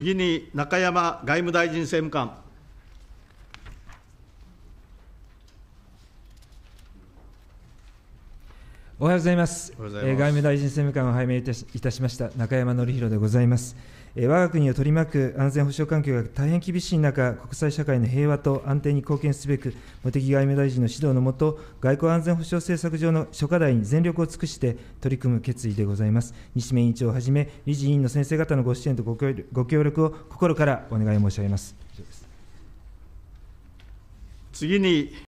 次に中山外務大臣政務官。おはようございます。ますえ外務大臣政務官を拝命いたしいたしました中山紀弘でございます。え我が国を取り巻く安全保障環境が大変厳しい中、国際社会の平和と安定に貢献すべく、茂木外務大臣の指導のもと、外交安全保障政策上の諸課題に全力を尽くして取り組む決意でございます。西銘委員長をはじめ、理事委員の先生方のご支援とご協ご協力を心からお願い申し上げます。次に